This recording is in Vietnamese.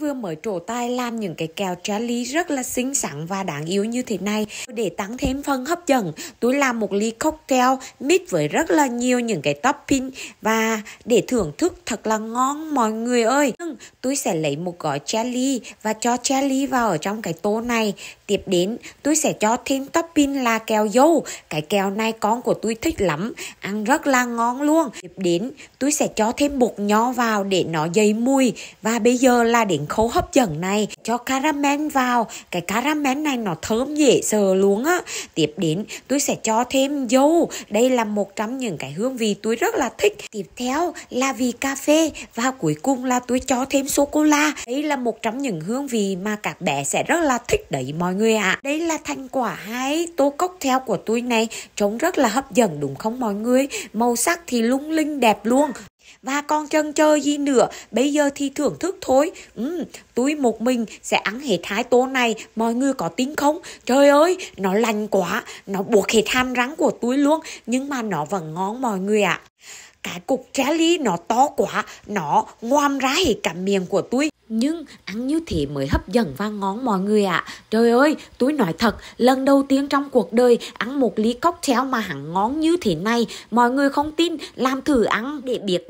vừa mới trổ tay làm những cái kẹo jelly rất là xinh xắn và đáng yêu như thế này. Để tăng thêm phần hấp dẫn, tôi làm một ly cocktail mix với rất là nhiều những cái topping và để thưởng thức thật là ngon mọi người ơi không, tôi sẽ lấy một gói jelly và cho jelly vào ở trong cái tô này. Tiếp đến, tôi sẽ cho thêm topping là kẹo dâu. Cái kẹo này con của tôi thích lắm, ăn rất là ngon luôn. Tiếp đến, tôi sẽ cho thêm bột nho vào để nó dày mùi. Và bây giờ là đến khâu hấp dẫn này, cho caramel vào. Cái caramel này nó thơm dễ sờ luôn á. Tiếp đến, tôi sẽ cho thêm dâu. Đây là một trong những cái hương vị tôi rất là thích. Tiếp theo là vị cà phê và cuối cùng là tôi cho cho thêm sô cô la đấy là một trong những hương vị mà các bé sẽ rất là thích đấy mọi người ạ à. đấy là thành quả hai tô cocktail của tôi này trông rất là hấp dẫn đúng không mọi người màu sắc thì lung linh đẹp luôn và còn chân chơi gì nữa bây giờ thì thưởng thức thôi ừ, tôi một mình sẽ ăn hết hai tô này mọi người có tin không trời ơi nó lành quá nó buộc hết hàm rắn của tôi luôn nhưng mà nó vẫn ngon mọi người ạ à. Cái cục lý nó to quá, nó ngoam ra hết cả miệng của tôi. Nhưng ăn như thế mới hấp dẫn và ngon mọi người ạ. À. Trời ơi, tôi nói thật, lần đầu tiên trong cuộc đời ăn một ly cocktail mà hẳn ngon như thế này. Mọi người không tin, làm thử ăn để biết.